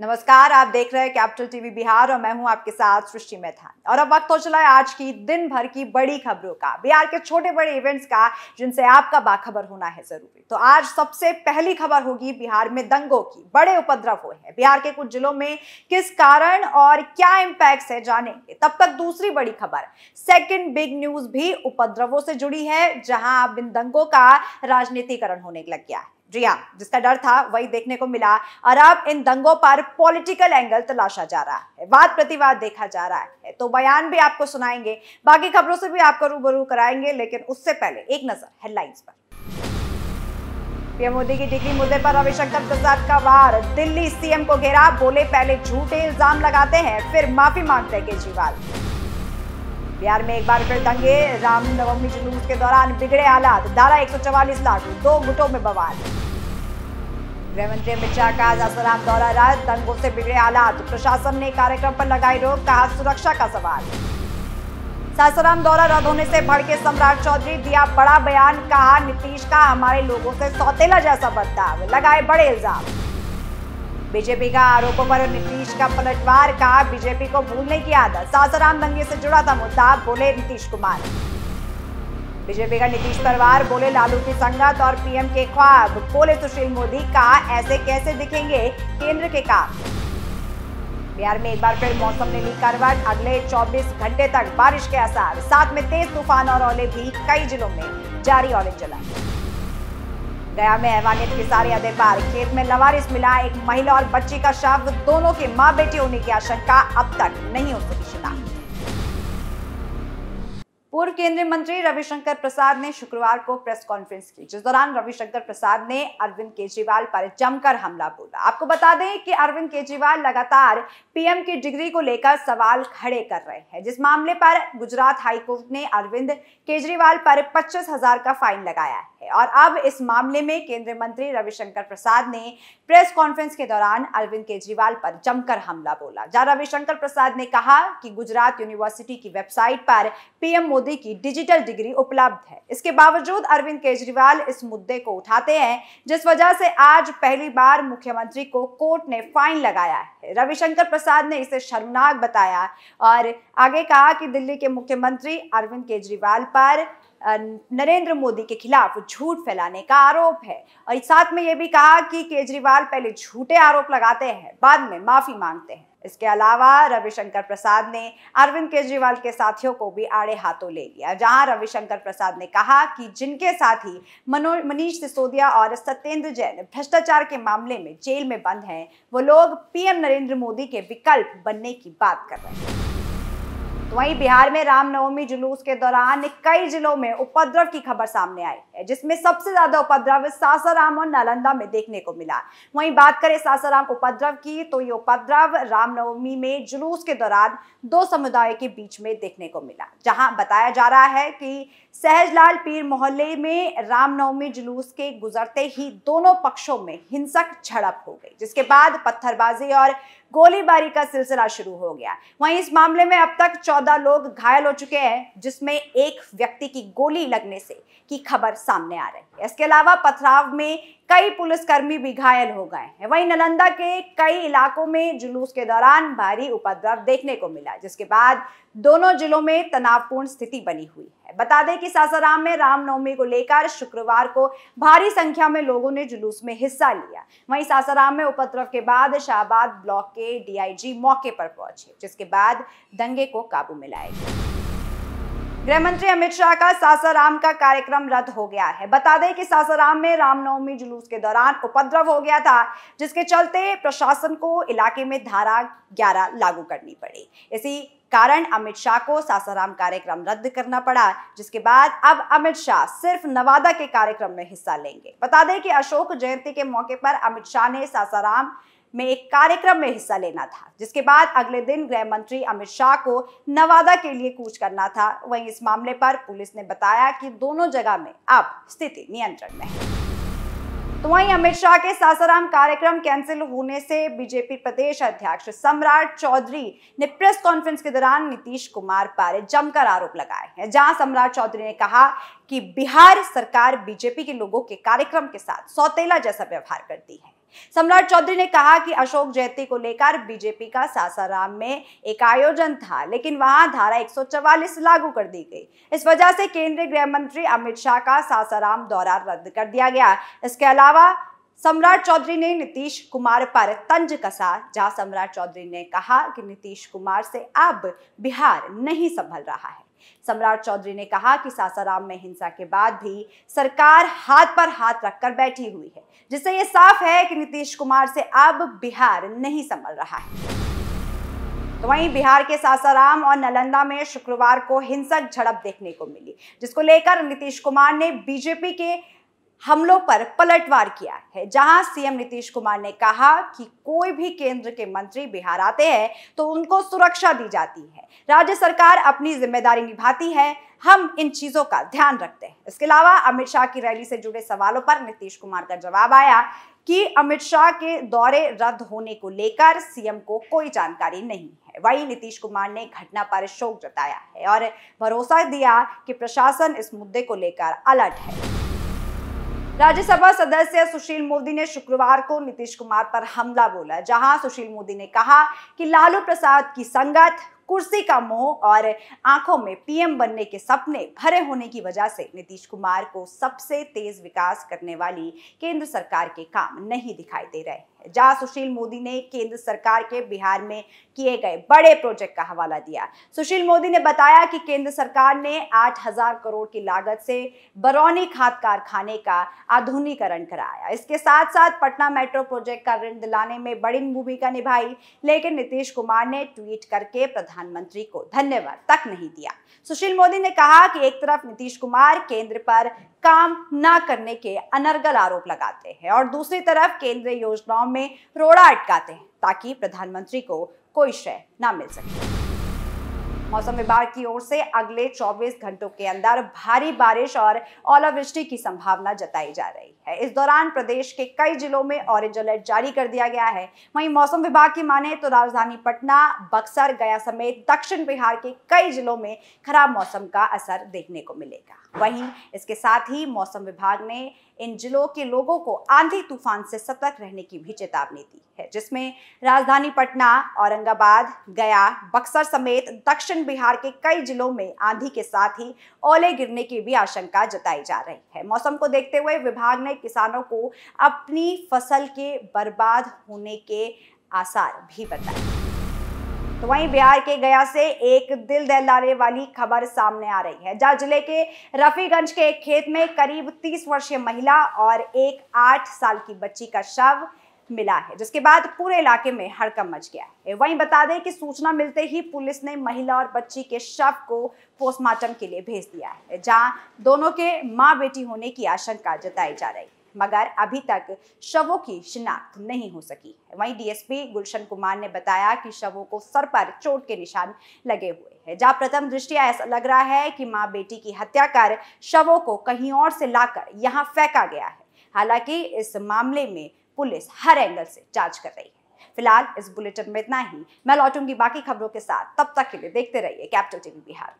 नमस्कार आप देख रहे हैं कैपिटल टीवी बिहार और मैं हूं आपके साथ सृष्टि मैथान और अब वक्त हो चला है आज की दिन भर की बड़ी खबरों का बिहार के छोटे बड़े इवेंट्स का जिनसे आपका बाखबर होना है जरूरी तो आज सबसे पहली खबर होगी बिहार में दंगों की बड़े उपद्रव हुए हैं बिहार के कुछ जिलों में किस कारण और क्या इम्पैक्ट है जानेंगे तब तक दूसरी बड़ी खबर सेकेंड बिग न्यूज भी उपद्रवों से जुड़ी है जहां अब इन दंगों का राजनीतिकरण होने लग गया है जी हाँ जिसका डर था वही देखने को मिला और अब इन दंगों पर पॉलिटिकल एंगल तलाशा जा रहा है वाद प्रतिवाद देखा जा रहा है तो बयान भी आपको सुनाएंगे बाकी खबरों से भी आपको रूबरू कराएंगे लेकिन उससे पहले एक नजर हेडलाइंस पर पीएम मोदी की डिग्री मुद्दे पर रविशंकर प्रसाद का वार दिल्ली सीएम को घेरा बोले पहले झूठे इल्जाम लगाते हैं फिर माफी मांगते केजरीवाल बिहार में एक बार फिर दंगे राम नवमी जुलूस के दौरान बिगड़े हालात धारा एक सौ लागू दो गुटों में बवाल गृहमंत्री अमित शाह का आज असराम दौरा रहा दंगों से बिगड़े हालात प्रशासन ने कार्यक्रम पर लगाई रोक कहा सुरक्षा का सवाल सासाराम दौरा रद्द होने से भड़के सम्राट चौधरी दिया बड़ा बयान कहा नीतीश का हमारे लोगों से सौतेला जैसा बर्ताव लगाए बड़े इल्जाम बीजेपी का आरोपों पर नीतीश का पलटवार का बीजेपी को भूलने की आदत सासाराम दंगे से जुड़ा था मुद्दा बोले नीतीश कुमार बीजेपी का नीतीश परिवार बोले लालू की संगत और पीएम के ख्वाब बोले सुशील मोदी का ऐसे कैसे दिखेंगे केंद्र के काम बिहार में एक बार फिर मौसम ने ली करवट अगले 24 घंटे तक बारिश के आसार साथ में तेज तूफान और ओले भी कई जिलों में जारी ऑरेंज चला गया में हैवानियत की सारी अदे पार खेत में लवारिस मिला एक महिला और बच्ची का शव दोनों के माँ बेटी होने की आशंका अब तक नहीं हो सकी शिनाख्त पूर्व केंद्रीय मंत्री रविशंकर प्रसाद ने शुक्रवार को प्रेस कॉन्फ्रेंस की जिस दौरान रविशंकर प्रसाद ने अरविंद केजरीवाल पर जमकर हमला बोला आपको बता दें कि अरविंद केजरीवाल लगातार पीएम की डिग्री को लेकर सवाल खड़े कर रहे हैं जिस मामले पर गुजरात हाईकोर्ट ने अरविंद केजरीवाल पर पच्चीस हजार का फाइन लगाया है और अब इस मामले में केंद्रीय मंत्री रविशंकर प्रसाद ने प्रेस कॉन्फ्रेंस के दौरान अरविंद केजरीवाल पर जमकर हमला बोला जहां रविशंकर प्रसाद ने कहा कि गुजरात यूनिवर्सिटी की वेबसाइट पर पीएम मोदी मोदी की डिजिटल डिग्री उपलब्ध है इसके बावजूद अरविंद केजरीवाल इस मुद्दे को उठाते हैं जिस वजह से आज पहली बार मुख्यमंत्री को कोर्ट ने फाइन लगाया है रविशंकर प्रसाद ने इसे शर्मनाक बताया और आगे कहा कि दिल्ली के मुख्यमंत्री अरविंद केजरीवाल पर नरेंद्र मोदी के खिलाफ झूठ फैलाने का आरोप है और साथ में यह भी कहा कि केजरीवाल पहले झूठे आरोप लगाते हैं बाद में माफी मांगते हैं इसके अलावा रविशंकर प्रसाद ने अरविंद केजरीवाल के साथियों को भी आड़े हाथों ले लिया जहां रविशंकर प्रसाद ने कहा कि जिनके साथी मनोज मनीष सिसोदिया और सत्येंद्र जैन भ्रष्टाचार के मामले में जेल में बंद हैं वो लोग पीएम नरेंद्र मोदी के विकल्प बनने की बात कर रहे हैं तो वहीं बिहार में रामनवमी जुलूस के दौरान कई जिलों में उपद्रव की खबर सामने आई है जिसमें सबसे ज्यादा उपद्रव सासाराम और नालंदा में देखने को मिला वहीं बात करें सासाराम उपद्रव की तो ये उपद्रव रामनवमी में जुलूस के दौरान दो समुदाय के बीच में देखने को मिला जहां बताया जा रहा है कि सहजलाल पीर मोहल्ले में रामनवमी जुलूस के गुजरते ही दोनों पक्षों में हिंसक झड़प हो गई जिसके बाद पत्थरबाजी और गोलीबारी का सिलसिला शुरू हो गया वहीं इस मामले में अब तक 14 लोग घायल हो चुके हैं जिसमें एक व्यक्ति की गोली लगने से की खबर सामने आ रही इसके अलावा पथराव में कई पुलिसकर्मी भी घायल हो गए हैं वहीं नालंदा के कई इलाकों में जुलूस के दौरान भारी उपद्रव देखने को मिला जिसके बाद दोनों जिलों में तनावपूर्ण स्थिति बनी हुई है बता दें कि सासाराम में रामनवमी को लेकर शुक्रवार को भारी संख्या में लोगों ने जुलूस में हिस्सा लिया वहीं सासाराम में उपद्रव के बाद शाहबाद ब्लॉक के डी मौके पर पहुंचे जिसके बाद दंगे को काबू में लाया गया गृह मंत्री अमित शाह का सासाराम का कार्यक्रम रद्द हो गया है बता दें कि सासाराम में रामनवमी जुलूस के दौरान उपद्रव हो गया था जिसके चलते प्रशासन को इलाके में धारा 11 लागू करनी पड़ी इसी कारण अमित शाह को सासाराम कार्यक्रम रद्द करना पड़ा जिसके बाद अब अमित शाह सिर्फ नवादा के कार्यक्रम में हिस्सा लेंगे बता दें कि अशोक जयंती के मौके पर अमित शाह ने सासाराम में एक कार्यक्रम में हिस्सा लेना था जिसके बाद अगले दिन गृह मंत्री अमित शाह को नवादा के लिए कूच करना था वहीं इस मामले पर पुलिस ने बताया कि दोनों जगह में अब स्थिति नियंत्रण में है तो वहीं अमित शाह के सासाराम कार्यक्रम कैंसिल होने से बीजेपी प्रदेश अध्यक्ष सम्राट चौधरी ने प्रेस कॉन्फ्रेंस के दौरान नीतीश कुमार पर जमकर आरोप लगाए हैं जहां सम्राट चौधरी ने कहा कि बिहार सरकार बीजेपी के लोगों के कार्यक्रम के साथ सौतेला जैसा व्यवहार करती है सम्राट चौधरी ने कहा कि अशोक जयंती को लेकर बीजेपी का सासाराम में एक आयोजन था लेकिन वहां धारा 144 लागू कर दी गई इस वजह से केंद्रीय गृह मंत्री अमित शाह का सासाराम दौरा रद्द कर दिया गया इसके अलावा सम्राट चौधरी ने नीतीश कुमार पर तंज कसा जहां सम्राट चौधरी ने कहा कि नीतीश कुमार से अब बिहार नहीं संभल रहा है सम्राट चौधरी ने कहा कि सासाराम में हिंसा के बाद भी सरकार हाथ पर हाथ रखकर बैठी हुई है जिससे ये साफ है कि नीतीश कुमार से अब बिहार नहीं संभल रहा है तो वहीं बिहार के सासाराम और नालंदा में शुक्रवार को हिंसक झड़प देखने को मिली जिसको लेकर नीतीश कुमार ने बीजेपी के हमलों पर पलटवार किया है जहां सीएम नीतीश कुमार ने कहा कि कोई भी केंद्र के मंत्री बिहार आते हैं तो उनको सुरक्षा दी जाती है राज्य सरकार अपनी जिम्मेदारी निभाती है हम इन चीजों का ध्यान रखते हैं इसके अलावा अमित शाह की रैली से जुड़े सवालों पर नीतीश कुमार का जवाब आया कि अमित शाह के दौरे रद्द होने को लेकर सीएम को कोई जानकारी नहीं है वहीं नीतीश कुमार ने घटना पर शोक जताया है और भरोसा दिया कि प्रशासन इस मुद्दे को लेकर अलर्ट है राज्यसभा सदस्य सुशील मोदी ने शुक्रवार को नीतीश कुमार पर हमला बोला जहां सुशील मोदी ने कहा कि लालू प्रसाद की संगत कुर्सी का मोह और आंखों में पीएम बनने के सपने भरे होने की वजह से नीतीश कुमार को सबसे तेज विकास करने वाली केंद्र सरकार के काम नहीं दिखाई दे रहे जहां सुशील मोदी ने केंद्र सरकार के बिहार में किए गए बड़े प्रोजेक्ट का हवाला दिया सुशील मोदी ने बताया कि केंद्र सरकार ने 8000 करोड़ की लागत से बरौनी खाद कारखाने का आधुनिकरण कराया इसके साथ साथ पटना मेट्रो प्रोजेक्ट का ऋण दिलाने में बड़ी भूमिका निभाई लेकिन नीतीश कुमार ने ट्वीट करके प्रधानमंत्री को धन्यवाद तक नहीं दिया सुशील मोदी ने कहा कि एक तरफ नीतीश कुमार केंद्र पर काम ना करने के अनर्गल आरोप लगाते हैं और दूसरी तरफ केंद्रीय योजनाओं में रोड़ा अटकाते हैं ताकि प्रधानमंत्री को कोई श्रेय ना मिल सके मौसम विभाग की ओर से अगले 24 घंटों के अंदर भारी बारिश और ओलावृष्टि की संभावना जताई जा रही है है इस दौरान प्रदेश के कई जिलों में ऑरेंज अलर्ट जारी कर दिया गया है वहीं मौसम विभाग की माने तो राजधानी पटना बक्सर गया समेत दक्षिण बिहार के कई जिलों में खराब मौसम का असर देखने को मिलेगा वहीं इसके साथ ही मौसम विभाग ने इन जिलों के लोगों को आंधी तूफान से सतर्क रहने की भी चेतावनी दी है जिसमें राजधानी पटना औरंगाबाद गया बक्सर समेत दक्षिण बिहार के कई जिलों में आंधी के साथ ही ओले गिरने की भी आशंका जताई जा रही है मौसम को देखते हुए विभाग ने किसानों को अपनी फसल के बर्बाद होने के आसार भी बताए तो वहीं बिहार के गया से एक दिल दहलाने वाली खबर सामने आ रही है जहां जिले के रफीगंज के एक खेत में करीब 30 वर्षीय महिला और एक 8 साल की बच्ची का शव मिला है जिसके बाद पूरे इलाके में हड़कम मच गया है वहीं बता दें कि सूचना मिलते ही पुलिस ने महिला और बच्ची के शव को पोस्टमार्टम के लिए भेज दिया है जहां दोनों के मां बेटी होने की आशंका जताई जा रही है मगर अभी तक शवों की शिनाख्त नहीं हो सकी वहीं डीएसपी गुलशन कुमार ने बताया कि शवों को सर पर चोट के निशान लगे हुए हैं जहां प्रथम दृष्टिया ऐसा लग रहा है कि मां बेटी की हत्या कर शवों को कहीं और से लाकर यहां फेंका गया है हालांकि इस मामले में पुलिस हर एंगल से जांच कर रही है फिलहाल इस बुलेटिन में इतना ही मैं लौटूंगी बाकी खबरों के साथ तब तक के लिए देखते रहिए कैपिटल टीवी बिहार